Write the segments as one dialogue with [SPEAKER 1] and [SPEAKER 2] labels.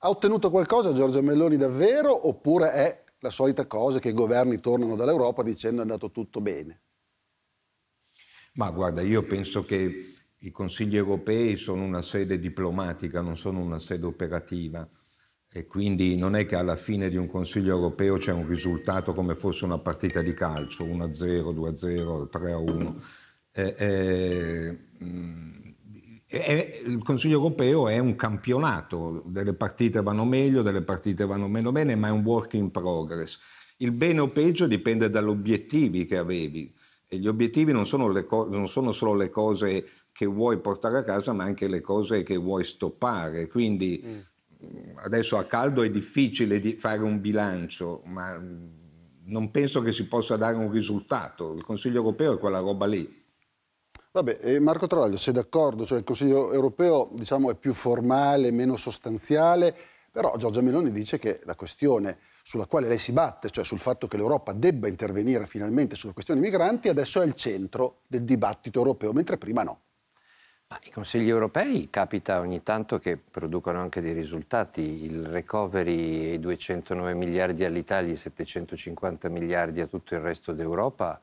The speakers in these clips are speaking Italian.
[SPEAKER 1] Ha ottenuto qualcosa Giorgio Melloni davvero oppure è la solita cosa che i governi tornano dall'Europa dicendo è andato tutto bene?
[SPEAKER 2] Ma guarda, io penso che i consigli europei sono una sede diplomatica, non sono una sede operativa e quindi non è che alla fine di un consiglio europeo c'è un risultato come fosse una partita di calcio, 1-0, 2-0, 3-1. Eh, eh, mm, è, il Consiglio europeo è un campionato, delle partite vanno meglio, delle partite vanno meno bene, ma è un work in progress. Il bene o peggio dipende dagli obiettivi che avevi e gli obiettivi non sono, co- non sono solo le cose che vuoi portare a casa, ma anche le cose che vuoi stoppare. Quindi mm. adesso a caldo è difficile di fare un bilancio, ma non penso che si possa dare un risultato. Il Consiglio europeo è quella roba lì.
[SPEAKER 1] Vabbè, Marco Travaglio, sei d'accordo? Cioè, il Consiglio europeo diciamo, è più formale, meno sostanziale, però Giorgia Meloni dice che la questione sulla quale lei si batte, cioè sul fatto che l'Europa debba intervenire finalmente sulla questione dei migranti, adesso è al centro del dibattito europeo, mentre prima no.
[SPEAKER 3] Ma I consigli europei capita ogni tanto che producono anche dei risultati, il recovery, i 209 miliardi all'Italia, i 750 miliardi a tutto il resto d'Europa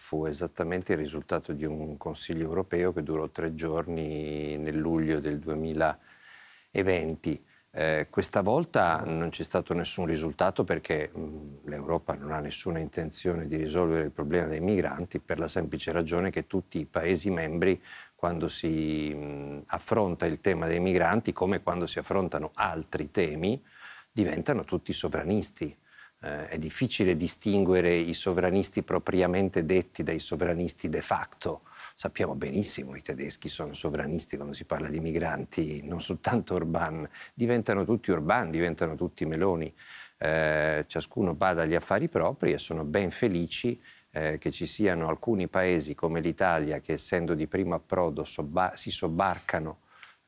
[SPEAKER 3] fu esattamente il risultato di un Consiglio europeo che durò tre giorni nel luglio del 2020. Eh, questa volta non c'è stato nessun risultato perché mh, l'Europa non ha nessuna intenzione di risolvere il problema dei migranti per la semplice ragione che tutti i Paesi membri quando si mh, affronta il tema dei migranti come quando si affrontano altri temi diventano tutti sovranisti eh, è difficile distinguere i sovranisti propriamente detti dai sovranisti de facto. Sappiamo benissimo, che i tedeschi sono sovranisti quando si parla di migranti, non soltanto Orban, diventano tutti Orban, diventano tutti Meloni, eh, ciascuno bada agli affari propri e sono ben felici eh, che ci siano alcuni paesi come l'Italia che essendo di primo approdo sobba- si sobbarcano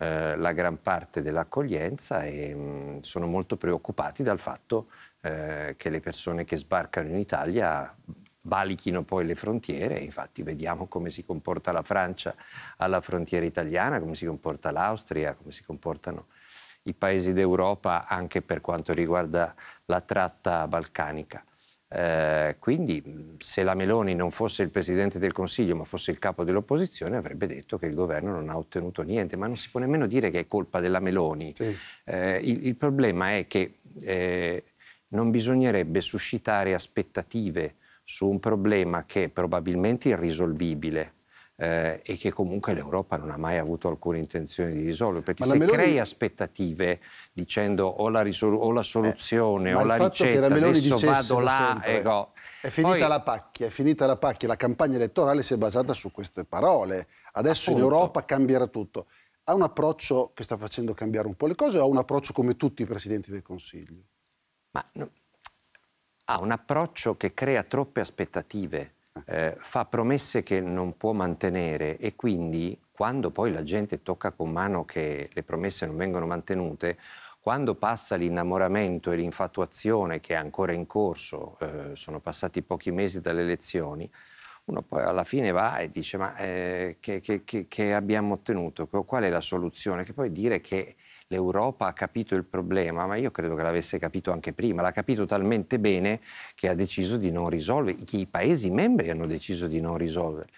[SPEAKER 3] eh, la gran parte dell'accoglienza e mh, mm, sono molto preoccupati dal fatto eh, che le persone che sbarcano in Italia valichino poi le frontiere, infatti vediamo come si comporta la Francia alla frontiera italiana, come si comporta l'Austria, come si comportano i paesi d'Europa anche per quanto riguarda la tratta balcanica. Eh, quindi se la Meloni non fosse il Presidente del Consiglio ma fosse il capo dell'opposizione avrebbe detto che il governo non ha ottenuto niente, ma non si può nemmeno dire che è colpa della Meloni. Sì. Eh, il, il, problema è che eh, non bisognerebbe suscitare aspettative su un problema che è probabilmente irrisolvibile eh, e che comunque l'Europa non ha mai avuto alcuna intenzione di risolvere. Perché ma se Meloni... crei aspettative dicendo o la, risol- o la eh, soluzione eh, o la ricetta, adesso vado là e go. Ecco. È finita Poi... la
[SPEAKER 1] pacchia, è finita la pacchia. La campagna elettorale si è basata su queste parole. Adesso Appunto. in Europa cambierà tutto. Ha un approccio che sta facendo cambiare un po' le cose o ha un approccio come tutti i presidenti del Consiglio? Ma, no,
[SPEAKER 3] ha un approccio che crea troppe aspettative eh, fa promesse che non può mantenere e quindi quando poi la gente tocca con mano che le promesse non vengono mantenute, quando passa l'innamoramento e l'infatuazione che è ancora in corso, eh, sono passati pochi mesi dalle elezioni, uno poi alla fine va e dice ma eh, che, che, che, abbiamo ottenuto, qual è la soluzione? Che poi dire che l'Europa ha capito il problema, ma io credo che l'avesse capito anche prima, l'ha capito talmente bene che ha deciso di non risolvere, che i Paesi membri hanno deciso di non risolvere.